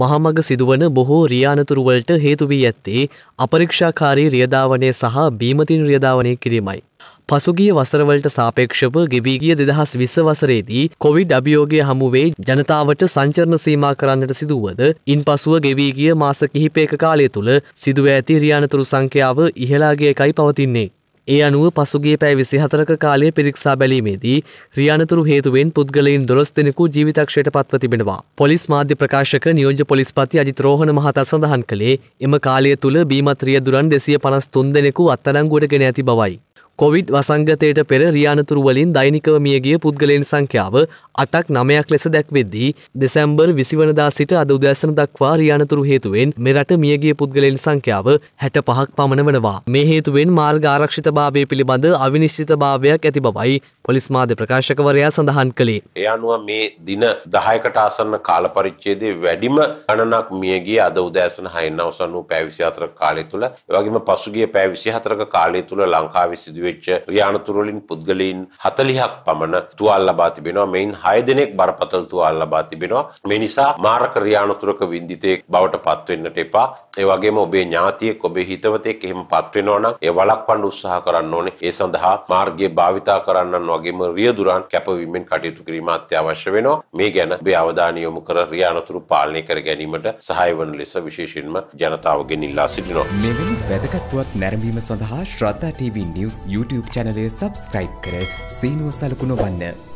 මහමග සිදුවන බොහෝ රියානතුරුවලට හේතුවී ඇත්තේ අපරීක්ෂාකාරී රියධාවනය සහ බීමතින් රියධාවනය කිරීමයි. පසුගිය වසරවලට සාපේක්ෂව ගෙවීගිය දෙදහස් විස්ස වසරේදී කොවිඩ් අභියෝගය හමුවේ ජනතාවට සංචරණ සීමා කරන්නට සිදුවද ඉන් පසුව ගෙවීගිය මාස කිහිපේක කාලය තුළ සිදුව ඇති රියානතුරු සංඛ්‍යාව ඉහලාගේ එකයි පවතින්නේ. ඒ අනුව පසුගේ පැෑ විසි හතරක කාලය පිරික්සා බැලීමේදී ්‍රියනතුරු හේතුවෙන් පුද්ගලයින් දොස් දෙනෙකු ජීවිතක්ෂයට පත්ව තිබෙනවා. පොලිස් මාධ්‍ය ප්‍රකාශක නියෝජ පොලිස්පති අජිත්‍රෝහණ මහතා සඳහන් කළේ එම කාලය තුළ බීමත්‍රිය දුරන් දෙසිය පනස් තුන් දෙනෙකු අත්තරංගුවට ගෙන ඇති බවයි. කොවිඩ් වසංගතයට පෙර රියානතුරු වලින් දෛනිකව මියගිය පුද්ගලයන් සංඛ්‍යාව අටක් නමයක් ලෙස දැක්වෙද්දී දෙසැම්බර් විසිවනදා සිට අද උදෑසන දක්වා රියානතුරු හේතුවෙන් මෙරට මියගිය පුද්ගලයන් සංඛ්‍යාව හැට පහක් පමණ වනවා. මේ හේතුවෙන් මාර්ග ආරක්ෂිතභාවය පිළිබඳ අවිනිශ්චිතභාවයක් ඇති බවයි පොලිස් මාධ්‍ය ප්‍රකාශකවරයා සඳහන් කළේ. ඒ අනුව මේ දින දහයකට ආසන්න කාල පරිච්ඡේදයේ වැඩිම ගණනක් මියගිය අද උදෑසන හයෙන් අවසන් වූ පැය 24ක කාලය තුල, ඒ වගේම පසුගිය පැය 24ක කාලය තුල ලංකාවේ සිදුවී ඉදිරිවෙච්ච යානතුරලින් පුද්ගලයින් හතලිහක් පමණ තුවල් ලබා තිබෙනවා මෙයින් හය දෙනෙක් බරපතල තුවල් ලබා තිබෙනවා මේ නිසා මාරක රියානතුරක වින්දිතයෙක් බවට පත්වෙන්නට එපා ඒ වගේම ඔබේ ඥාතියෙක් ඔබේ හිතවතෙක් එහෙම පත්වෙනවා නම් ඒ වළක්වන්න උත්සාහ කරන්න ඕනේ ඒ සඳහා මාර්ගය භාවිතා කරන්නන් වගේම රියදුරන් කැපවීමෙන් කටයුතු කිරීම අත්‍යවශ්‍ය වෙනවා මේ ගැන ඔබේ අවධානය යොමු කර රියානතුරු පාලනය කර ගැනීමට සහාය වන ලෙස විශේෂයෙන්ම ජනතාවගෙන් ඉල්ලා සිටිනවා මෙවැනි වැදගත්වත් නැරඹීම සඳහා ශ්‍රද්ධා ටීවී නිවස් YouTube චැනලය සබස්ක්‍රයිබ් කර සීනුව සලකුණ වන්න.